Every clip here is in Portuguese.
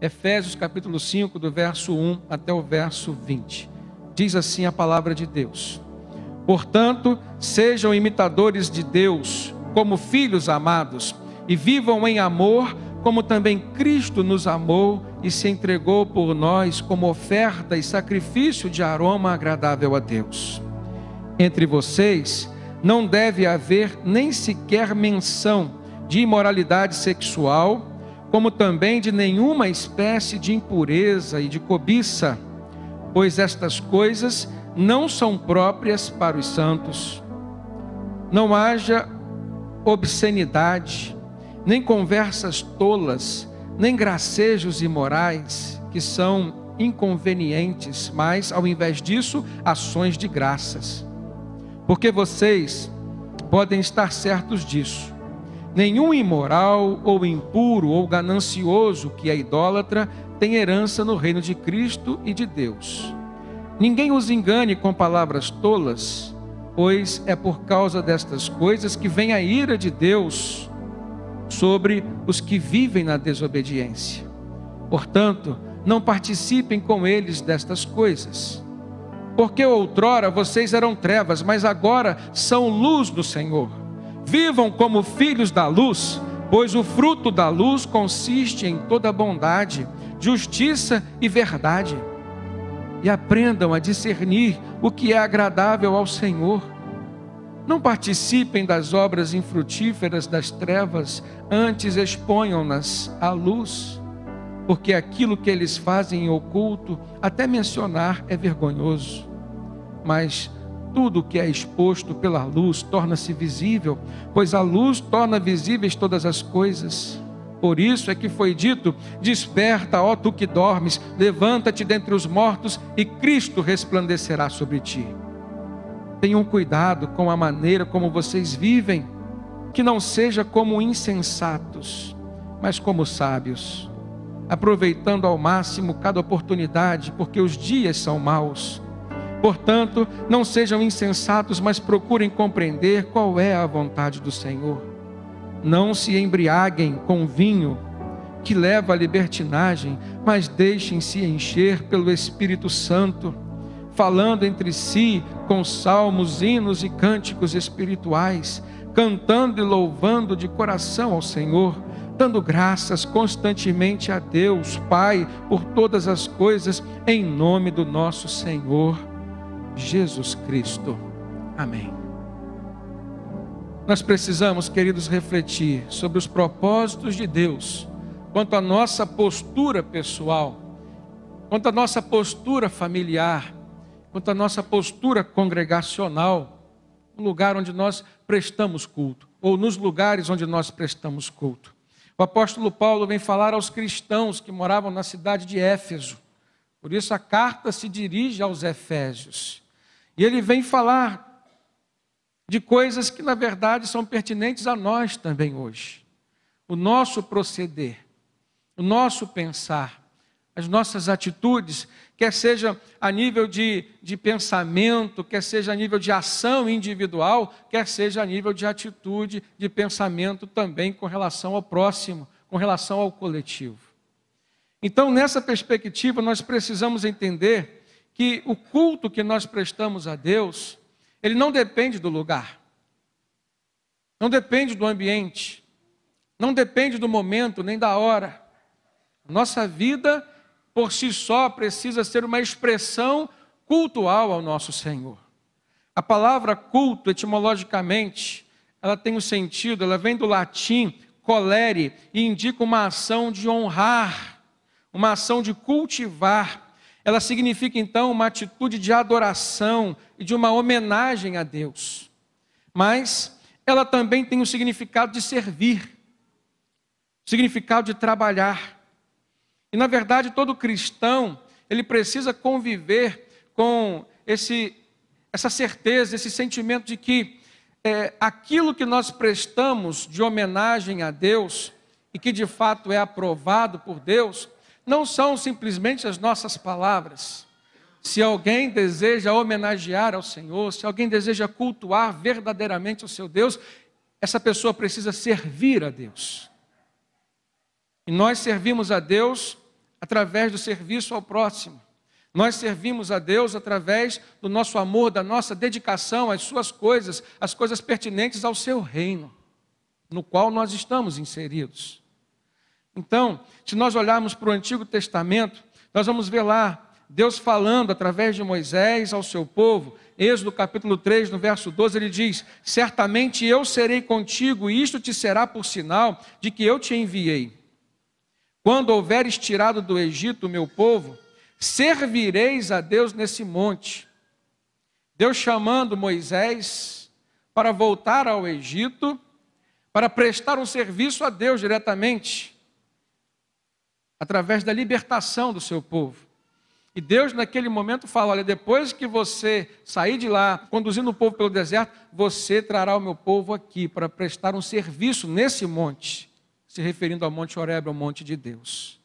Efésios capítulo 5, do verso 1 até o verso 20. Diz assim a palavra de Deus: Portanto, sejam imitadores de Deus, como filhos amados, e vivam em amor, como também Cristo nos amou e se entregou por nós como oferta e sacrifício de aroma agradável a Deus. Entre vocês não deve haver nem sequer menção de imoralidade sexual, como também de nenhuma espécie de impureza e de cobiça, pois estas coisas não são próprias para os santos. Não haja obscenidade, nem conversas tolas, nem gracejos imorais, que são inconvenientes, mas, ao invés disso, ações de graças. Porque vocês podem estar certos disso Nenhum imoral, ou impuro, ou ganancioso que é idólatra tem herança no reino de Cristo e de Deus. Ninguém os engane com palavras tolas, pois é por causa destas coisas que vem a ira de Deus sobre os que vivem na desobediência. Portanto, não participem com eles destas coisas. Porque outrora vocês eram trevas, mas agora são luz do Senhor. Vivam como filhos da luz, pois o fruto da luz consiste em toda bondade, justiça e verdade. E aprendam a discernir o que é agradável ao Senhor. Não participem das obras infrutíferas das trevas, antes exponham-nas à luz, porque aquilo que eles fazem em oculto, até mencionar, é vergonhoso. Mas tudo que é exposto pela luz torna-se visível, pois a luz torna visíveis todas as coisas. Por isso é que foi dito: Desperta, ó tu que dormes, levanta-te dentre os mortos e Cristo resplandecerá sobre ti. Tenham cuidado com a maneira como vocês vivem, que não seja como insensatos, mas como sábios, aproveitando ao máximo cada oportunidade, porque os dias são maus. Portanto, não sejam insensatos, mas procurem compreender qual é a vontade do Senhor. Não se embriaguem com vinho que leva à libertinagem, mas deixem-se encher pelo Espírito Santo, falando entre si com salmos, hinos e cânticos espirituais, cantando e louvando de coração ao Senhor dando graças constantemente a Deus, Pai, por todas as coisas, em nome do nosso Senhor Jesus Cristo. Amém. Nós precisamos, queridos, refletir sobre os propósitos de Deus, quanto à nossa postura pessoal, quanto à nossa postura familiar, quanto à nossa postura congregacional, no lugar onde nós prestamos culto, ou nos lugares onde nós prestamos culto. O apóstolo Paulo vem falar aos cristãos que moravam na cidade de Éfeso. Por isso a carta se dirige aos Efésios. E ele vem falar de coisas que, na verdade, são pertinentes a nós também hoje. O nosso proceder, o nosso pensar, as nossas atitudes, quer seja a nível de, de pensamento, quer seja a nível de ação individual, quer seja a nível de atitude, de pensamento também com relação ao próximo, com relação ao coletivo. Então, nessa perspectiva, nós precisamos entender que o culto que nós prestamos a Deus, ele não depende do lugar, não depende do ambiente, não depende do momento nem da hora. Nossa vida por si só precisa ser uma expressão cultual ao nosso Senhor. A palavra culto, etimologicamente, ela tem um sentido, ela vem do latim colere e indica uma ação de honrar, uma ação de cultivar, ela significa então uma atitude de adoração e de uma homenagem a Deus. Mas ela também tem o significado de servir, significado de trabalhar. E na verdade, todo cristão, ele precisa conviver com esse essa certeza, esse sentimento de que é, aquilo que nós prestamos de homenagem a Deus e que de fato é aprovado por Deus, não são simplesmente as nossas palavras. Se alguém deseja homenagear ao Senhor, se alguém deseja cultuar verdadeiramente o seu Deus, essa pessoa precisa servir a Deus. E nós servimos a Deus através do serviço ao próximo. Nós servimos a Deus através do nosso amor, da nossa dedicação às suas coisas, às coisas pertinentes ao seu reino, no qual nós estamos inseridos. Então, se nós olharmos para o Antigo Testamento, nós vamos ver lá Deus falando através de Moisés ao seu povo, Êxodo capítulo 3, no verso 12, ele diz: Certamente eu serei contigo, e isto te será por sinal de que eu te enviei. Quando houveres tirado do Egito o meu povo, servireis a Deus nesse monte. Deus chamando Moisés para voltar ao Egito, para prestar um serviço a Deus diretamente através da libertação do seu povo. E Deus, naquele momento, fala: Olha, depois que você sair de lá, conduzindo o povo pelo deserto, você trará o meu povo aqui para prestar um serviço nesse monte, se referindo ao Monte Horeb, ao Monte de Deus.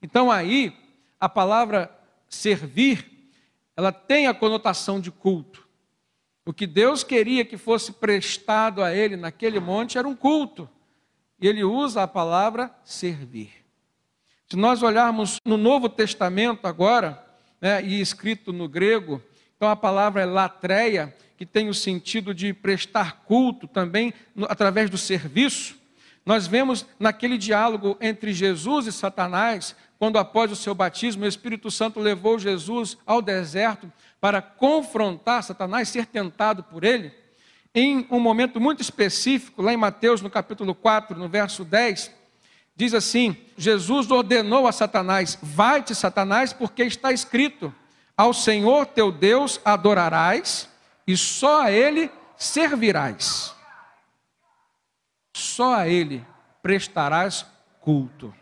Então, aí, a palavra servir, ela tem a conotação de culto. O que Deus queria que fosse prestado a ele naquele monte era um culto. E ele usa a palavra servir. Se nós olharmos no Novo Testamento agora, né, e escrito no grego, então a palavra é latreia, que tem o sentido de prestar culto também no, através do serviço. Nós vemos naquele diálogo entre Jesus e Satanás, quando após o seu batismo, o Espírito Santo levou Jesus ao deserto para confrontar Satanás, ser tentado por ele. Em um momento muito específico, lá em Mateus, no capítulo 4, no verso 10, Diz assim: Jesus ordenou a Satanás: Vai-te, Satanás, porque está escrito: Ao Senhor teu Deus adorarás e só a Ele servirás. Só a Ele prestarás culto.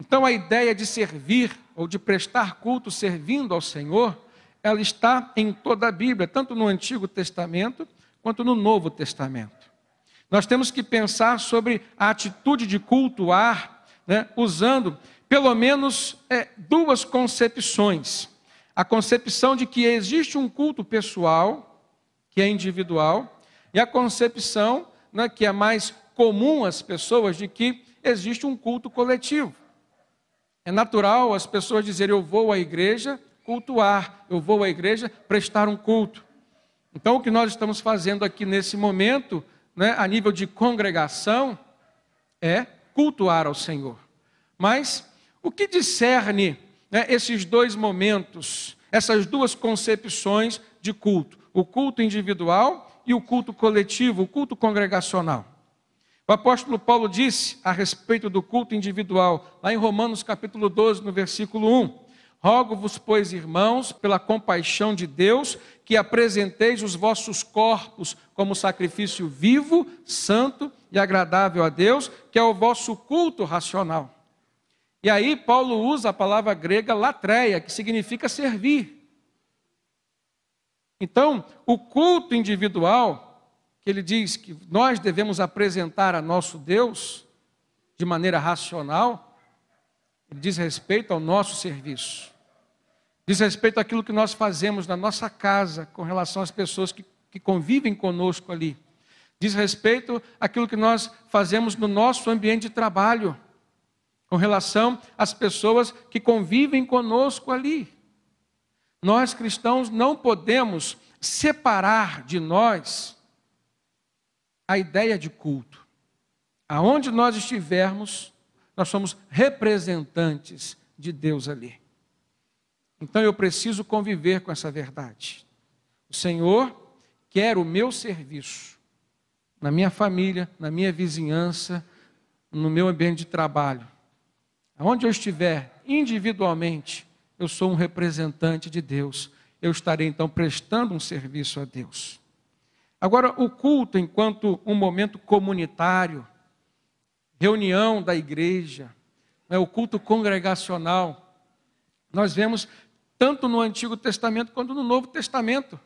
Então a ideia de servir ou de prestar culto servindo ao Senhor, ela está em toda a Bíblia, tanto no Antigo Testamento quanto no Novo Testamento. Nós temos que pensar sobre a atitude de cultuar, né, usando pelo menos é, duas concepções. A concepção de que existe um culto pessoal, que é individual, e a concepção, né, que é mais comum às pessoas, de que existe um culto coletivo. É natural as pessoas dizerem: eu vou à igreja cultuar, eu vou à igreja prestar um culto. Então, o que nós estamos fazendo aqui nesse momento né, a nível de congregação, é cultuar ao Senhor. Mas o que discerne né, esses dois momentos, essas duas concepções de culto? O culto individual e o culto coletivo, o culto congregacional. O apóstolo Paulo disse a respeito do culto individual, lá em Romanos capítulo 12, no versículo 1: Rogo-vos, pois, irmãos, pela compaixão de Deus, que apresenteis os vossos corpos como sacrifício vivo, santo e agradável a Deus, que é o vosso culto racional. E aí Paulo usa a palavra grega latreia, que significa servir. Então, o culto individual, que ele diz que nós devemos apresentar a nosso Deus de maneira racional, diz respeito ao nosso serviço. Diz respeito àquilo que nós fazemos na nossa casa com relação às pessoas que que convivem conosco ali. Diz respeito àquilo que nós fazemos no nosso ambiente de trabalho, com relação às pessoas que convivem conosco ali. Nós cristãos não podemos separar de nós a ideia de culto. Aonde nós estivermos, nós somos representantes de Deus ali. Então eu preciso conviver com essa verdade. O Senhor quer o meu serviço na minha família, na minha vizinhança, no meu ambiente de trabalho. Aonde eu estiver, individualmente, eu sou um representante de Deus. Eu estarei então prestando um serviço a Deus. Agora, o culto, enquanto um momento comunitário, reunião da igreja, é o culto congregacional, nós vemos tanto no Antigo Testamento quanto no Novo Testamento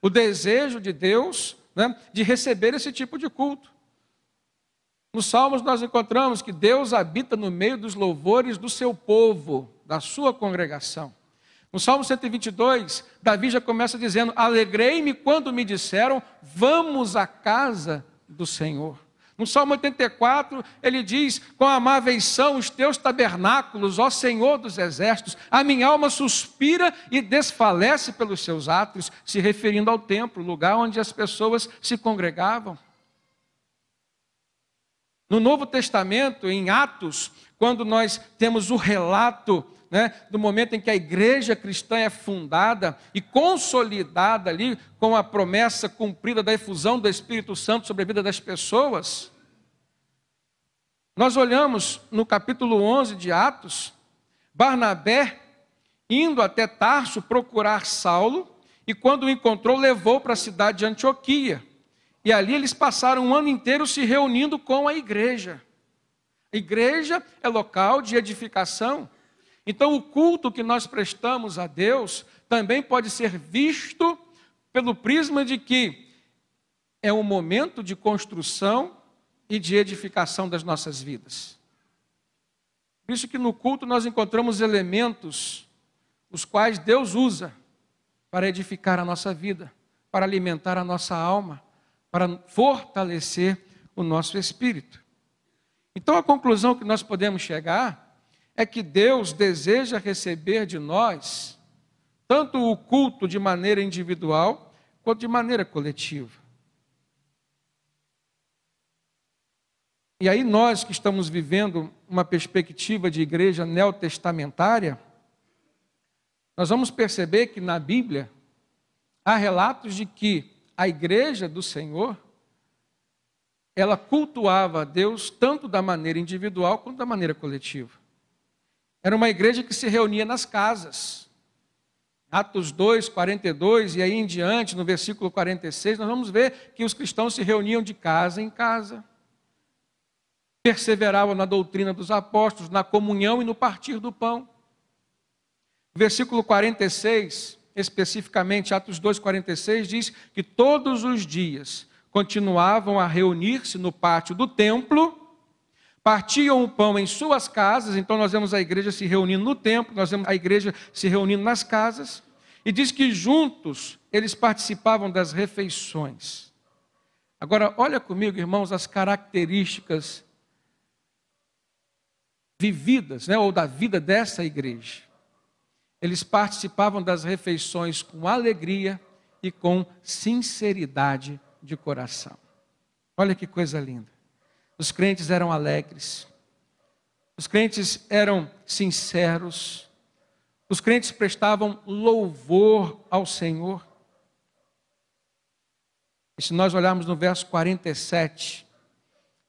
o desejo de Deus né, de receber esse tipo de culto. Nos Salmos nós encontramos que Deus habita no meio dos louvores do seu povo, da sua congregação. No Salmo 122, Davi já começa dizendo: Alegrei-me quando me disseram, vamos à casa do Senhor. No Salmo 84, ele diz: Com amáveis são os teus tabernáculos, ó Senhor dos exércitos, a minha alma suspira e desfalece pelos seus atos, se referindo ao templo, lugar onde as pessoas se congregavam. No Novo Testamento, em Atos, quando nós temos o relato né, do momento em que a igreja cristã é fundada e consolidada ali com a promessa cumprida da efusão do Espírito Santo sobre a vida das pessoas. Nós olhamos no capítulo 11 de Atos, Barnabé indo até Tarso procurar Saulo, e quando o encontrou, levou para a cidade de Antioquia. E ali eles passaram um ano inteiro se reunindo com a igreja. A igreja é local de edificação, então, o culto que nós prestamos a Deus também pode ser visto pelo prisma de que é um momento de construção e de edificação das nossas vidas. Por isso que no culto nós encontramos elementos os quais Deus usa para edificar a nossa vida, para alimentar a nossa alma, para fortalecer o nosso espírito. Então a conclusão que nós podemos chegar é que Deus deseja receber de nós tanto o culto de maneira individual quanto de maneira coletiva. E aí nós que estamos vivendo uma perspectiva de igreja neotestamentária, nós vamos perceber que na Bíblia há relatos de que a igreja do Senhor ela cultuava a Deus tanto da maneira individual quanto da maneira coletiva. Era uma igreja que se reunia nas casas. Atos 2, 42 e aí em diante, no versículo 46, nós vamos ver que os cristãos se reuniam de casa em casa. Perseveravam na doutrina dos apóstolos, na comunhão e no partir do pão. Versículo 46, especificamente, Atos 2, 46, diz que todos os dias continuavam a reunir-se no pátio do templo partiam o pão em suas casas, então nós vemos a igreja se reunindo no templo, nós vemos a igreja se reunindo nas casas, e diz que juntos eles participavam das refeições. Agora, olha comigo, irmãos, as características vividas, né, ou da vida dessa igreja. Eles participavam das refeições com alegria e com sinceridade de coração. Olha que coisa linda. Os crentes eram alegres. Os crentes eram sinceros. Os crentes prestavam louvor ao Senhor. E se nós olharmos no verso 47,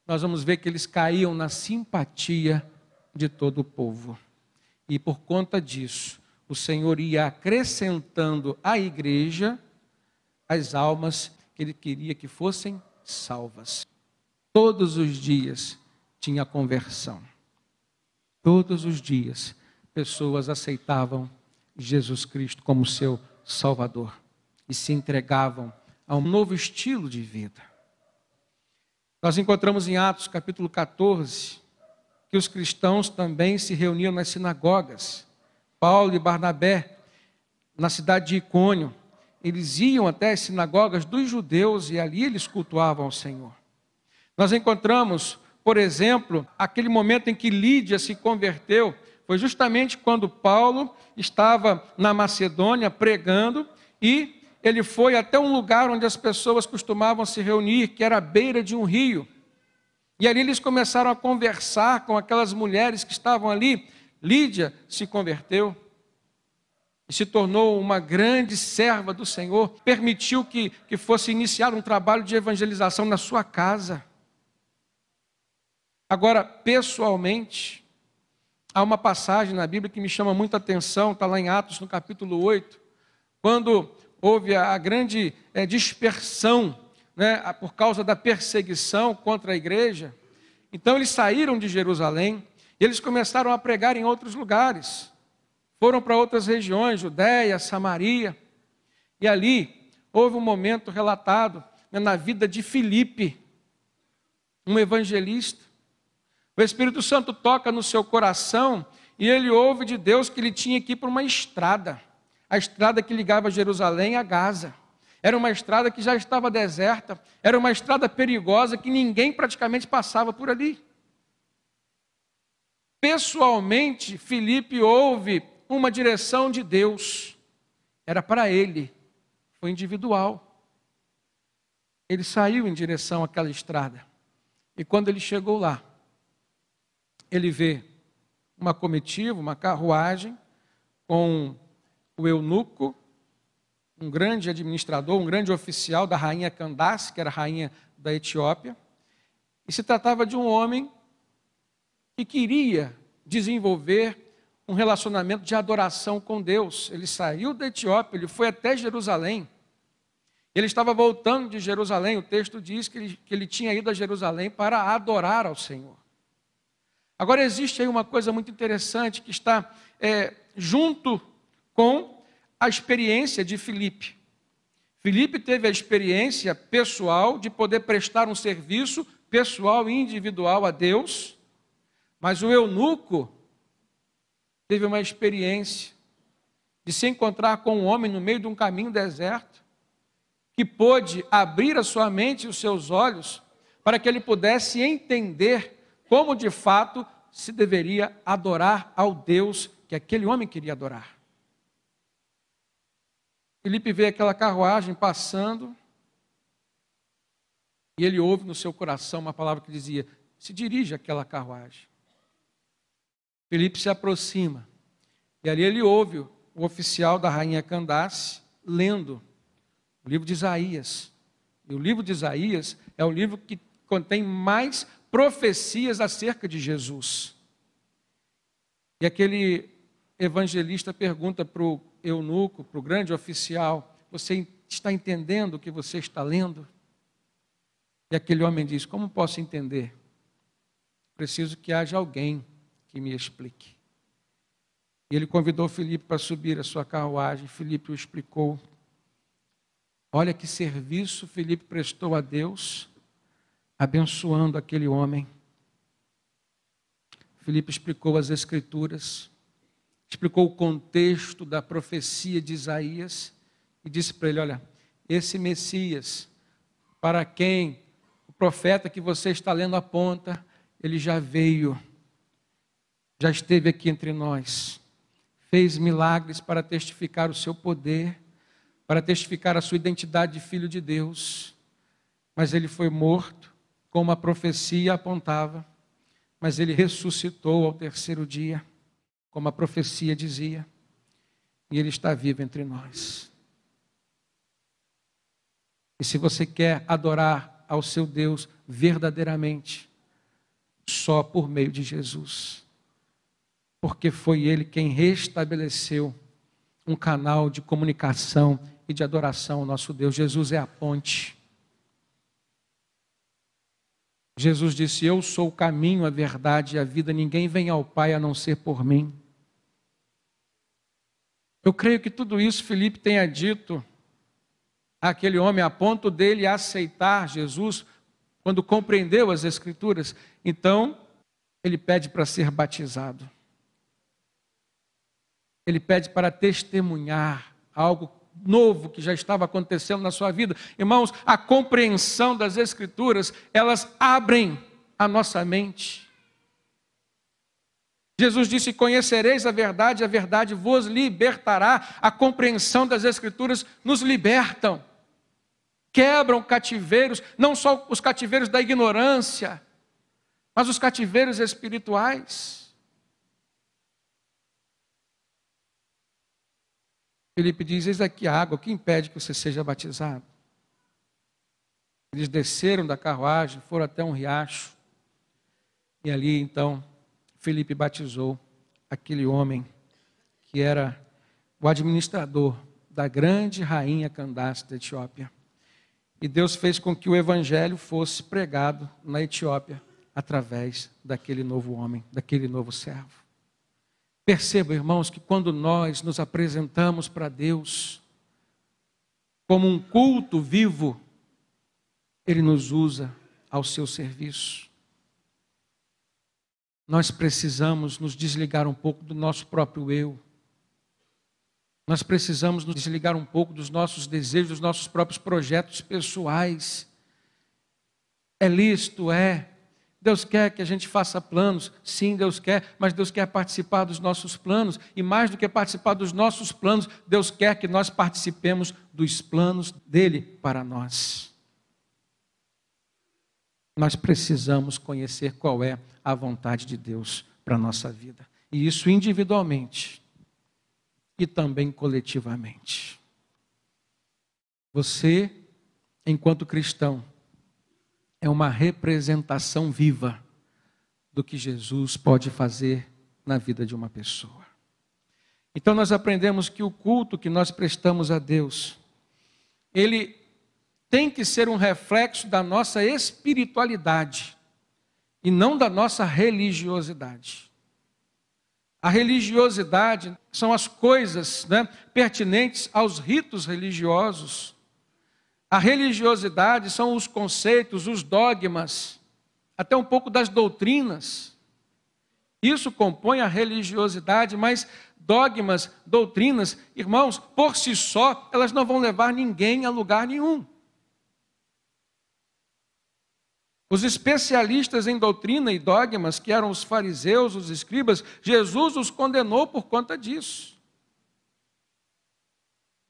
nós vamos ver que eles caíam na simpatia de todo o povo. E por conta disso, o Senhor ia acrescentando à igreja as almas que ele queria que fossem salvas. Todos os dias tinha conversão. Todos os dias pessoas aceitavam Jesus Cristo como seu Salvador e se entregavam a um novo estilo de vida. Nós encontramos em Atos capítulo 14 que os cristãos também se reuniam nas sinagogas. Paulo e Barnabé, na cidade de Icônio, eles iam até as sinagogas dos judeus e ali eles cultuavam ao Senhor. Nós encontramos, por exemplo, aquele momento em que Lídia se converteu, foi justamente quando Paulo estava na Macedônia pregando e ele foi até um lugar onde as pessoas costumavam se reunir, que era à beira de um rio. E ali eles começaram a conversar com aquelas mulheres que estavam ali. Lídia se converteu e se tornou uma grande serva do Senhor, permitiu que, que fosse iniciado um trabalho de evangelização na sua casa. Agora, pessoalmente, há uma passagem na Bíblia que me chama muita atenção, está lá em Atos, no capítulo 8, quando houve a, grande é, dispersão né, por causa da perseguição contra a igreja. Então, eles saíram de Jerusalém e eles começaram a pregar em outros lugares. Foram para outras regiões, Judéia, Samaria. E ali houve um momento relatado né, na vida de Filipe, um evangelista o Espírito Santo toca no seu coração e ele ouve de Deus que ele tinha que ir para uma estrada, a estrada que ligava Jerusalém a Gaza. Era uma estrada que já estava deserta, era uma estrada perigosa que ninguém praticamente passava por ali. Pessoalmente, Felipe ouve uma direção de Deus. Era para ele, foi individual. Ele saiu em direção àquela estrada. E quando ele chegou lá, ele vê uma comitiva, uma carruagem, com o eunuco, um grande administrador, um grande oficial da rainha Candace, que era rainha da Etiópia. E se tratava de um homem que queria desenvolver um relacionamento de adoração com Deus. Ele saiu da Etiópia, ele foi até Jerusalém. Ele estava voltando de Jerusalém, o texto diz que ele, que ele tinha ido a Jerusalém para adorar ao Senhor. Agora, existe aí uma coisa muito interessante que está é, junto com a experiência de Felipe. Felipe teve a experiência pessoal de poder prestar um serviço pessoal e individual a Deus, mas o eunuco teve uma experiência de se encontrar com um homem no meio de um caminho deserto, que pôde abrir a sua mente e os seus olhos para que ele pudesse entender como de fato se deveria adorar ao Deus que aquele homem queria adorar. Felipe vê aquela carruagem passando e ele ouve no seu coração uma palavra que dizia: se dirige àquela carruagem. Felipe se aproxima e ali ele ouve o oficial da rainha Candace lendo o livro de Isaías. E o livro de Isaías é o livro que contém mais profecias acerca de Jesus. E aquele evangelista pergunta para o eunuco, para o grande oficial: Você está entendendo o que você está lendo? E aquele homem diz: Como posso entender? Preciso que haja alguém que me explique. E ele convidou Felipe para subir a sua carruagem. Felipe o explicou. Olha que serviço Felipe prestou a Deus abençoando aquele homem. Filipe explicou as Escrituras, explicou o contexto da profecia de Isaías e disse para ele: Olha, esse Messias, para quem o profeta que você está lendo aponta, ele já veio, já esteve aqui entre nós, fez milagres para testificar o seu poder, para testificar a sua identidade de filho de Deus, mas ele foi morto como a profecia apontava, mas ele ressuscitou ao terceiro dia, como a profecia dizia, e ele está vivo entre nós. E se você quer adorar ao seu Deus verdadeiramente, só por meio de Jesus, porque foi ele quem restabeleceu um canal de comunicação e de adoração ao nosso Deus. Jesus é a ponte. Jesus disse: Eu sou o caminho, a verdade e a vida, ninguém vem ao Pai a não ser por mim. Eu creio que tudo isso Felipe tenha dito àquele homem, a ponto dele aceitar Jesus, quando compreendeu as Escrituras. Então, ele pede para ser batizado. Ele pede para testemunhar algo novo que já estava acontecendo na sua vida. Irmãos, a compreensão das Escrituras, elas abrem a nossa mente. Jesus disse: Conhecereis a verdade, a verdade vos libertará. A compreensão das Escrituras nos libertam, quebram cativeiros, não só os cativeiros da ignorância, mas os cativeiros espirituais. Felipe diz: Eis aqui a água, o que impede que você seja batizado? Eles desceram da carruagem, foram até um riacho, e ali então Felipe batizou aquele homem que era o administrador da grande rainha Candace da Etiópia. E Deus fez com que o evangelho fosse pregado na Etiópia através daquele novo homem, daquele novo servo. Perceba, irmãos, que quando nós nos apresentamos para Deus como um culto vivo, Ele nos usa ao seu serviço. Nós precisamos nos desligar um pouco do nosso próprio eu. Nós precisamos nos desligar um pouco dos nossos desejos, dos nossos próprios projetos pessoais. É listo, é, Deus quer que a gente faça planos, sim, Deus quer, mas Deus quer participar dos nossos planos, e mais do que participar dos nossos planos, Deus quer que nós participemos dos planos dele para nós. Nós precisamos conhecer qual é a vontade de Deus para a nossa vida, e isso individualmente e também coletivamente. Você, enquanto cristão, é uma representação viva do que Jesus pode fazer na vida de uma pessoa. Então nós aprendemos que o culto que nós prestamos a Deus, ele tem que ser um reflexo da nossa espiritualidade e não da nossa religiosidade. A religiosidade são as coisas né, pertinentes aos ritos religiosos a religiosidade são os conceitos, os dogmas, até um pouco das doutrinas. Isso compõe a religiosidade, mas dogmas, doutrinas, irmãos, por si só, elas não vão levar ninguém a lugar nenhum. Os especialistas em doutrina e dogmas, que eram os fariseus, os escribas, Jesus os condenou por conta disso.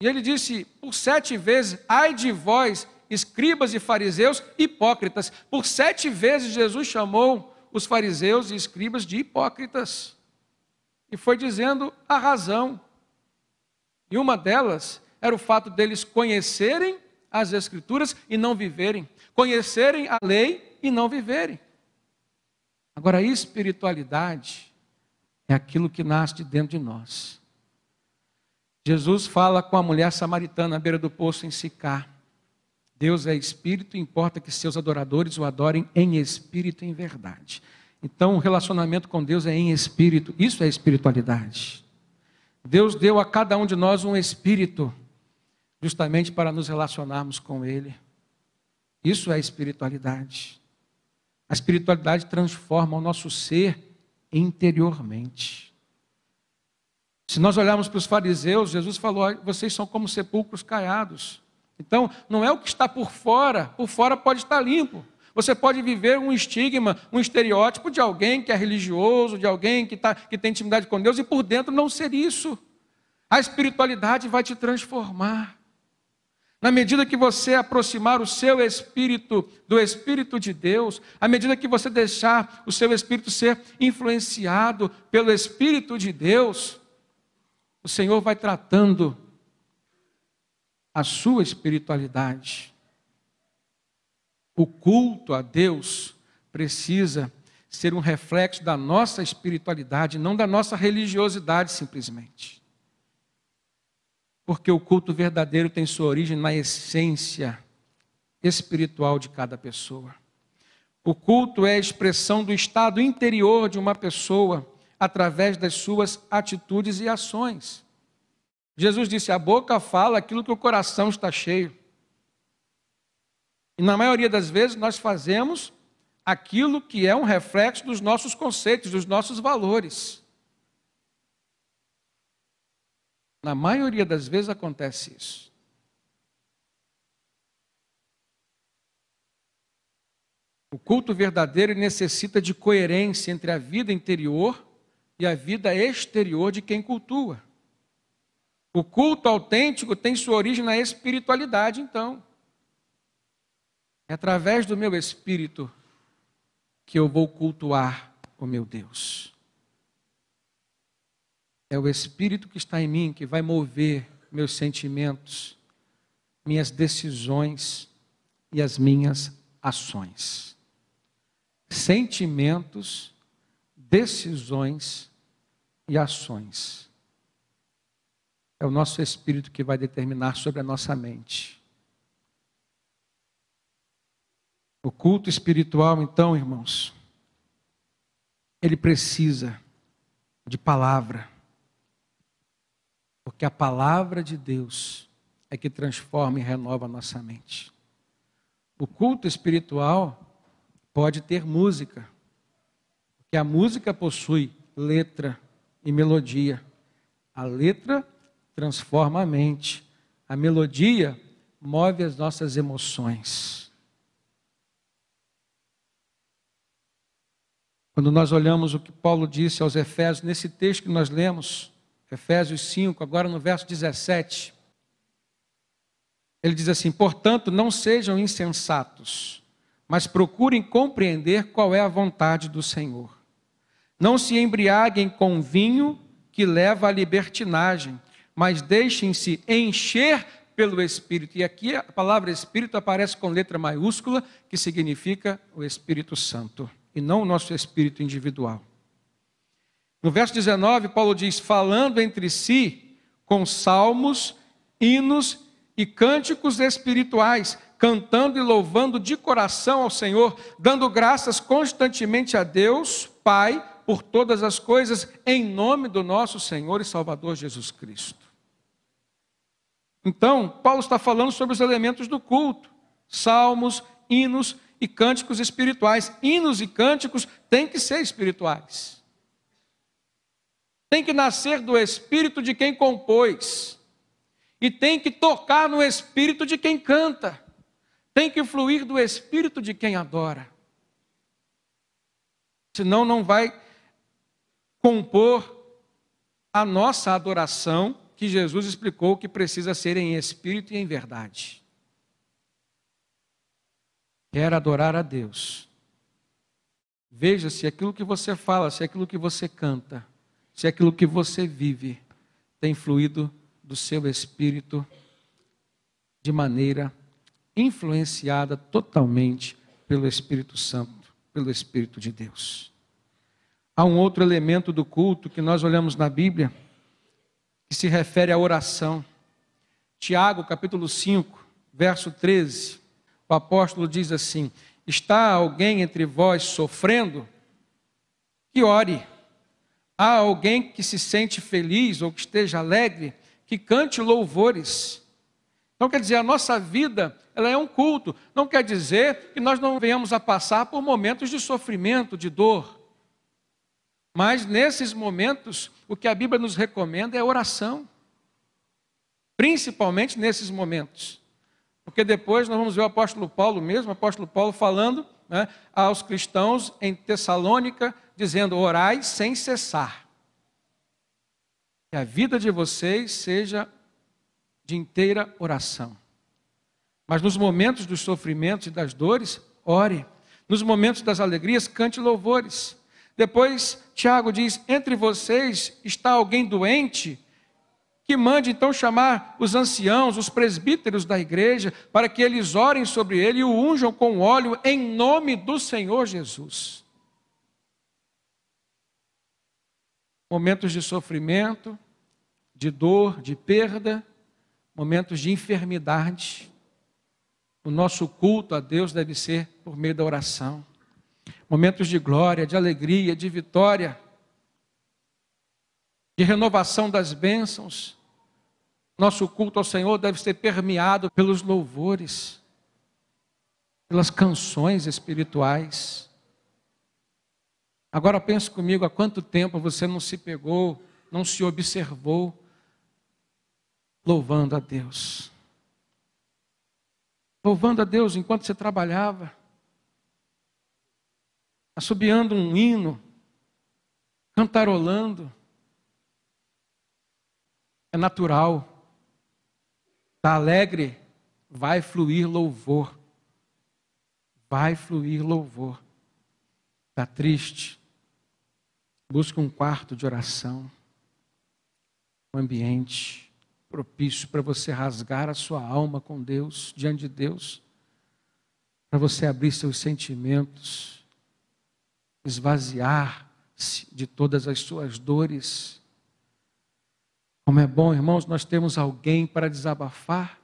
E ele disse por sete vezes: Ai de vós, escribas e fariseus hipócritas. Por sete vezes Jesus chamou os fariseus e escribas de hipócritas. E foi dizendo a razão. E uma delas era o fato deles conhecerem as Escrituras e não viverem, conhecerem a lei e não viverem. Agora, a espiritualidade é aquilo que nasce dentro de nós. Jesus fala com a mulher samaritana à beira do poço em Sicá. Deus é espírito e importa que seus adoradores o adorem em espírito e em verdade. Então, o relacionamento com Deus é em espírito. Isso é espiritualidade. Deus deu a cada um de nós um espírito, justamente para nos relacionarmos com Ele. Isso é espiritualidade. A espiritualidade transforma o nosso ser interiormente. Se nós olharmos para os fariseus, Jesus falou: vocês são como sepulcros caiados. Então, não é o que está por fora, por fora pode estar limpo. Você pode viver um estigma, um estereótipo de alguém que é religioso, de alguém que, está que tem intimidade com Deus, e por dentro não ser isso. A espiritualidade vai te transformar. Na medida que você aproximar o seu espírito do espírito de Deus, à medida que você deixar o seu espírito ser influenciado pelo espírito de Deus, o Senhor vai tratando a sua espiritualidade. O culto a Deus precisa ser um reflexo da nossa espiritualidade, não da nossa religiosidade simplesmente. Porque o culto verdadeiro tem sua origem na essência espiritual de cada pessoa. O culto é a expressão do estado interior de uma pessoa através das suas atitudes e ações. Jesus disse: a boca fala aquilo que o coração está cheio. E na maioria das vezes nós fazemos aquilo que é um reflexo dos nossos conceitos, dos nossos valores. Na maioria das vezes acontece isso. O culto verdadeiro necessita de coerência entre a vida interior e a vida é exterior de quem cultua. O culto autêntico tem sua origem na espiritualidade, então. É através do meu espírito que eu vou cultuar o meu Deus. É o espírito que está em mim que vai mover meus sentimentos, minhas decisões e as minhas ações. Sentimentos, decisões e ações. É o nosso espírito que vai determinar sobre a nossa mente. O culto espiritual, então, irmãos, ele precisa de palavra. Porque a palavra de Deus é que transforma e renova a nossa mente. O culto espiritual pode ter música, porque a música possui letra, e melodia. A letra transforma a mente, a melodia move as nossas emoções. Quando nós olhamos o que Paulo disse aos Efésios, nesse texto que nós lemos, Efésios 5, agora no verso 17, ele diz assim: Portanto, não sejam insensatos, mas procurem compreender qual é a vontade do Senhor. Não se embriaguem com vinho que leva à libertinagem, mas deixem-se encher pelo Espírito. E aqui a palavra Espírito aparece com letra maiúscula, que significa o Espírito Santo, e não o nosso espírito individual. No verso 19, Paulo diz: falando entre si com salmos, hinos e cânticos espirituais, cantando e louvando de coração ao Senhor, dando graças constantemente a Deus, Pai, por todas as coisas, em nome do nosso Senhor e Salvador Jesus Cristo. Então, Paulo está falando sobre os elementos do culto: salmos, hinos e cânticos espirituais. Hinos e cânticos têm que ser espirituais. Tem que nascer do espírito de quem compôs. E tem que tocar no espírito de quem canta. Tem que fluir do espírito de quem adora. Senão não vai compor a nossa adoração, que Jesus explicou que precisa ser em espírito e em verdade. Quer adorar a Deus. Veja se aquilo que você fala, se aquilo que você canta, se aquilo que você vive tem fluído do seu espírito de maneira influenciada totalmente pelo Espírito Santo, pelo Espírito de Deus. Há um outro elemento do culto que nós olhamos na Bíblia, que se refere à oração. Tiago, capítulo 5, verso 13, o apóstolo diz assim: Está alguém entre vós sofrendo? Que ore. Há alguém que se sente feliz ou que esteja alegre? Que cante louvores. Então, quer dizer, a nossa vida ela é um culto. Não quer dizer que nós não venhamos a passar por momentos de sofrimento, de dor. Mas nesses momentos, o que a Bíblia nos recomenda é oração. Principalmente nesses momentos. Porque depois nós vamos ver o apóstolo Paulo mesmo, o apóstolo Paulo falando né, aos cristãos em Tessalônica, dizendo: orai sem cessar. Que a vida de vocês seja de inteira oração. Mas nos momentos dos sofrimentos e das dores, ore. Nos momentos das alegrias, cante louvores. Depois, Tiago diz: Entre vocês está alguém doente? Que mande então chamar os anciãos, os presbíteros da igreja, para que eles orem sobre ele e o unjam com óleo em nome do Senhor Jesus. Momentos de sofrimento, de dor, de perda, momentos de enfermidade. O nosso culto a Deus deve ser por meio da oração momentos de glória, de alegria, de vitória, de renovação das bênçãos. Nosso culto ao Senhor deve ser permeado pelos louvores, pelas canções espirituais. Agora pense comigo, há quanto tempo você não se pegou, não se observou louvando a Deus? Louvando a Deus enquanto você trabalhava, assobiando um hino, cantarolando. É natural. Está alegre, vai fluir louvor. Vai fluir louvor. Está triste, busca um quarto de oração. Um ambiente propício para você rasgar a sua alma com Deus, diante de Deus, para você abrir seus sentimentos esvaziar-se de todas as suas dores. Como é bom, irmãos, nós temos alguém para desabafar.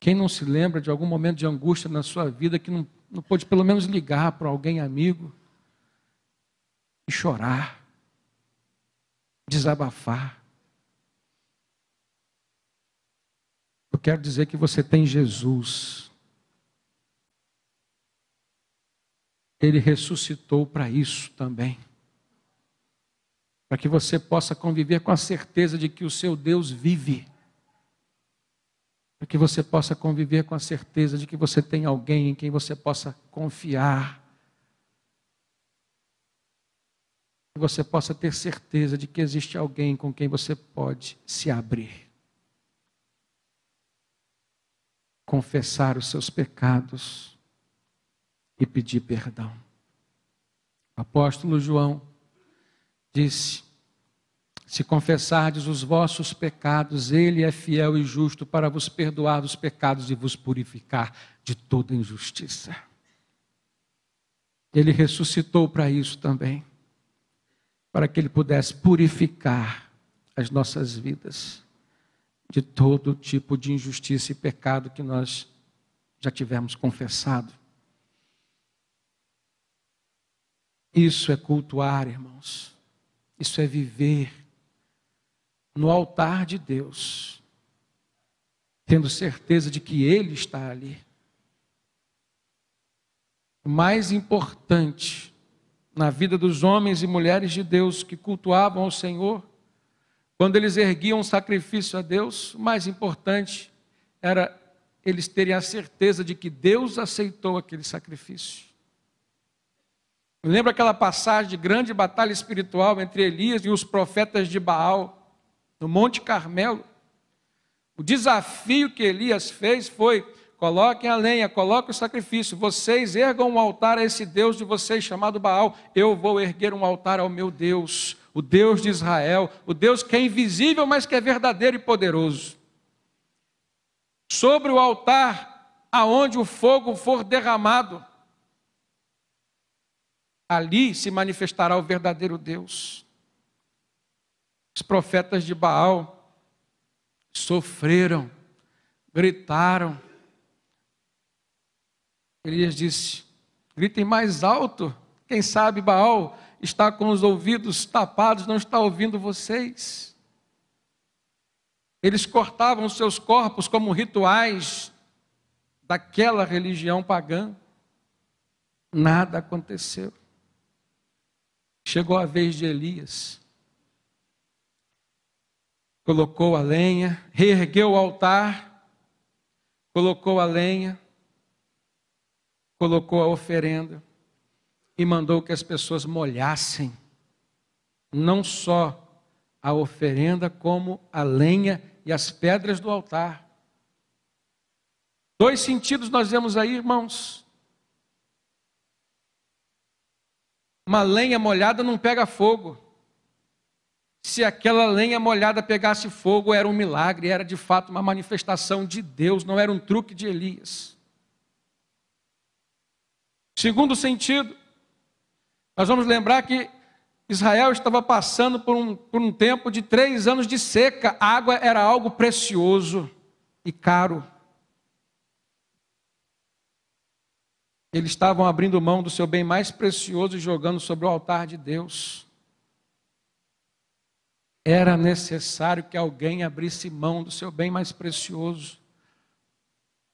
Quem não se lembra de algum momento de angústia na sua vida que não, não pôde pelo menos ligar para alguém amigo e chorar, desabafar? Eu quero dizer que você tem Jesus Ele ressuscitou para isso também. Para que você possa conviver com a certeza de que o seu Deus vive. Para que você possa conviver com a certeza de que você tem alguém em quem você possa confiar. Que você possa ter certeza de que existe alguém com quem você pode se abrir. Confessar os seus pecados e pedir perdão. O apóstolo João disse: Se confessardes os vossos pecados, ele é fiel e justo para vos perdoar os pecados e vos purificar de toda injustiça. Ele ressuscitou para isso também, para que ele pudesse purificar as nossas vidas de todo tipo de injustiça e pecado que nós já tivemos confessado. Isso é cultuar, irmãos. Isso é viver no altar de Deus, tendo certeza de que Ele está ali. O mais importante na vida dos homens e mulheres de Deus que cultuavam ao Senhor, quando eles erguiam um sacrifício a Deus, o mais importante era eles terem a certeza de que Deus aceitou aquele sacrifício. Lembra aquela passagem de grande batalha espiritual entre Elias e os profetas de Baal, no Monte Carmelo? O desafio que Elias fez foi: coloquem a lenha, coloquem o sacrifício, vocês ergam um altar a esse Deus de vocês chamado Baal, eu vou erguer um altar ao meu Deus, o Deus de Israel, o Deus que é invisível, mas que é verdadeiro e poderoso. Sobre o altar aonde o fogo for derramado, Ali se manifestará o verdadeiro Deus. Os profetas de Baal sofreram, gritaram. Elias disse: gritem mais alto, quem sabe Baal está com os ouvidos tapados, não está ouvindo vocês. Eles cortavam seus corpos como rituais daquela religião pagã. Nada aconteceu. Chegou a vez de Elias. Colocou a lenha, reergueu o altar, colocou a lenha, colocou a oferenda e mandou que as pessoas molhassem não só a oferenda, como a lenha e as pedras do altar. Dois sentidos nós vemos aí, irmãos. uma lenha molhada não pega fogo. Se aquela lenha molhada pegasse fogo, era um milagre, era de fato uma manifestação de Deus, não era um truque de Elias. Segundo sentido, nós vamos lembrar que Israel estava passando por um, por um tempo de três anos de seca, a água era algo precioso e caro. Eles estavam abrindo mão do seu bem mais precioso e jogando sobre o altar de Deus. Era necessário que alguém abrisse mão do seu bem mais precioso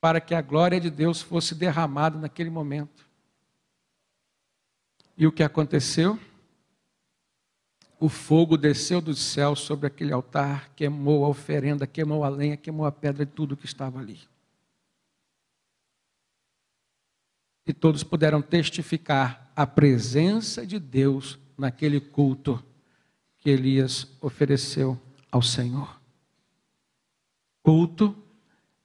para que a glória de Deus fosse derramada naquele momento. E o que aconteceu? O fogo desceu do céu sobre aquele altar, queimou a oferenda, queimou a lenha, queimou a pedra e tudo que estava ali. e todos puderam testificar a presença de Deus naquele culto que Elias ofereceu ao Senhor. Culto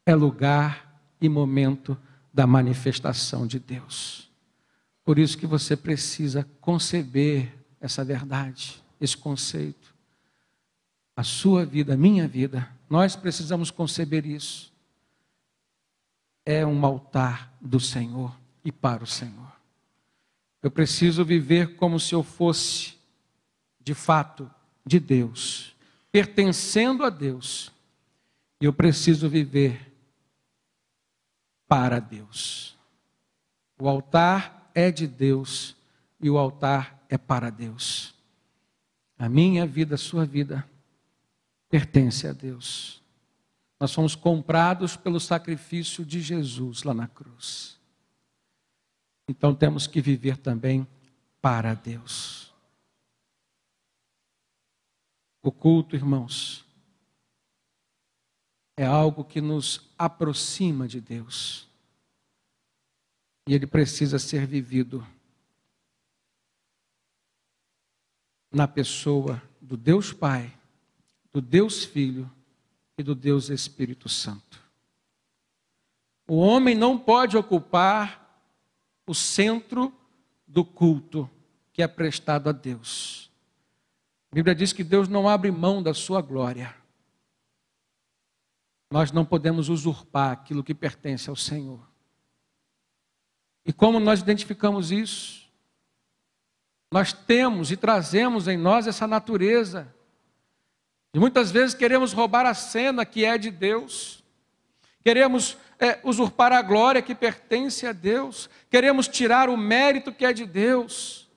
é lugar e momento da manifestação de Deus. Por isso que você precisa conceber essa verdade, esse conceito. A sua vida, a minha vida, nós precisamos conceber isso. É um altar do Senhor e para o Senhor. Eu preciso viver como se eu fosse, de fato, de Deus, pertencendo a Deus. E eu preciso viver para Deus. O altar é de Deus e o altar é para Deus. A minha vida, a sua vida, pertence a Deus. Nós fomos comprados pelo sacrifício de Jesus lá na cruz. Então temos que viver também para Deus. O culto, irmãos, é algo que nos aproxima de Deus. E ele precisa ser vivido na pessoa do Deus Pai, do Deus Filho e do Deus Espírito Santo. O homem não pode ocupar o centro do culto que é prestado a Deus. A Bíblia diz que Deus não abre mão da sua glória. Nós não podemos usurpar aquilo que pertence ao Senhor. E como nós identificamos isso? Nós temos e trazemos em nós essa natureza. E muitas vezes queremos roubar a cena que é de Deus. Queremos é, usurpar a glória que pertence a Deus, queremos tirar o mérito que é de Deus.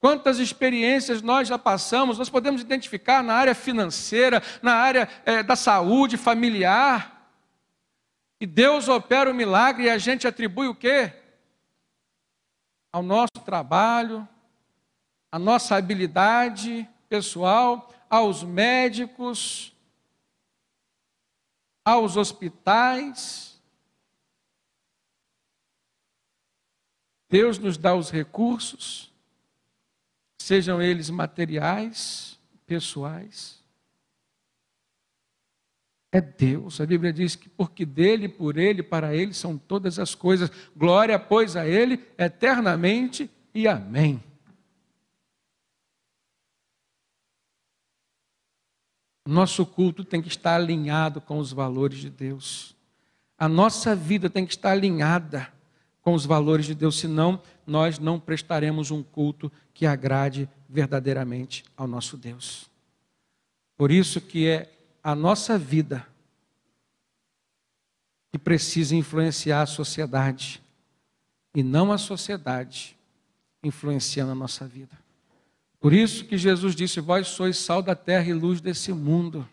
Quantas experiências nós já passamos, nós podemos identificar na área financeira, na área é, da saúde familiar. E Deus opera o milagre e a gente atribui o quê? Ao nosso trabalho, à nossa habilidade pessoal, aos médicos, aos hospitais. Deus nos dá os recursos, sejam eles materiais, pessoais. É Deus, a Bíblia diz que porque dele, por ele, para ele são todas as coisas. Glória, pois, a ele eternamente e amém. Nosso culto tem que estar alinhado com os valores de Deus. A nossa vida tem que estar alinhada com os valores de Deus, senão nós não prestaremos um culto que agrade verdadeiramente ao nosso Deus. Por isso que é a nossa vida que precisa influenciar a sociedade e não a sociedade influenciando a nossa vida. Por isso que Jesus disse: Vós sois sal da terra e luz desse mundo.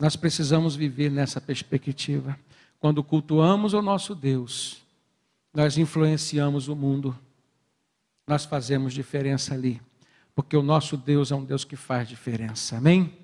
Nós precisamos viver nessa perspectiva. Quando cultuamos o nosso Deus, nós influenciamos o mundo, nós fazemos diferença ali, porque o nosso Deus é um Deus que faz diferença. Amém?